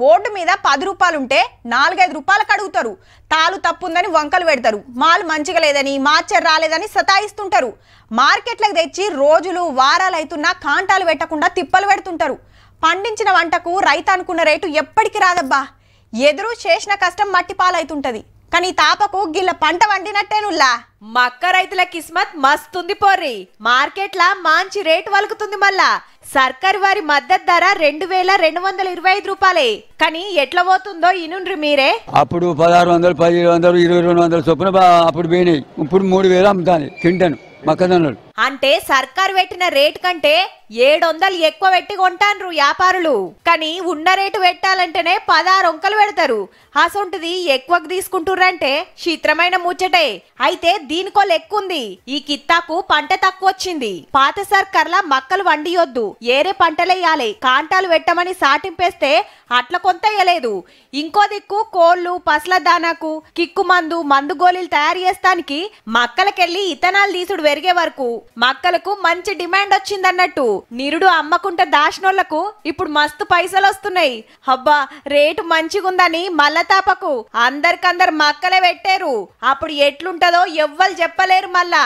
board మీద పది రూపాయలు ఉంటే నాలుగైదు రూపాయలు కడుగుతారు తాలు తప్పుందని వంకలు పెడతారు మాలు మంచిగా లేదని మార్చర్ రాలేదని సతాయిస్తుంటారు మార్కెట్లకు తెచ్చి రోజులు వారాలు అవుతున్నా కాంటాలు పెట్టకుండా తిప్పలు పెడుతుంటారు పండించిన వంటకు రైతు అనుకున్న రేటు ఎప్పటికి రాదబ్బా ఎదురు చేసిన కష్టం మట్టి కానీ తాపకు గిల్ల పంట నుల్లా మక్క రైతుల కిస్మత్ మస్తుంది పోర్రి మార్కెట్ల మంచి రేటు వలుకుతుంది మళ్ళా సర్కారు వారి మద్దతు ధర రెండు వేల రెండు వందల ఇరవై ఐదు రూపాయలే కానీ ఎట్లా పోతుందో ఇనుండ్రి మీరే అప్పుడు పదహారు వందలు పదిహేడు వందలు ఇరవై రెండు వందల చొప్పున అప్పుడు పోయినాయి ఇప్పుడు మూడు వేలు అమ్ముతాను తింటాను మొక్కజొన్నలు అంటే సర్కార్ పెట్టిన రేట్ కంటే ఏడు వందలు ఎక్కువ పెట్టి కొంటాన్రు వ్యాపారులు కానీ ఉన్న రేటు పెట్టాలంటేనే పదహారు వంకలు పెడతారు అసొంటిది ఎక్కువకు తీసుకుంటుర్రంటే చిత్రమైన ముచ్చటే అయితే దీనికో లెక్కుంది ఈ కిత్తాకు పంట తక్కువ వచ్చింది పాత సర్కార్ల మక్కలు వండియొద్దు ఏరే పంటలేయాలి కాంటాలు పెట్టమని సాటింపేస్తే అట్ల కొంత వేయలేదు ఇంకో దిక్కు కోళ్ళు పసల దానాకు కిక్కు మందు మందు గోళీలు తయారు చేస్తానికి మక్కలకెళ్ళి ఇతనాలు తీసుడు పెరిగే వరకు మక్కలకు మంచి డిమాండ్ వచ్చిందన్నట్టు నిరుడు అమ్మకుంట దాచినోళ్లకు ఇప్పుడు మస్తు పైసలు వస్తున్నాయి అబ్బా రేటు మంచిగుందని మల్లతాపకు అందరికందరు మక్కలే పెట్టారు అప్పుడు ఎట్లుంటదో ఎవ్వరు చెప్పలేరు మళ్ళా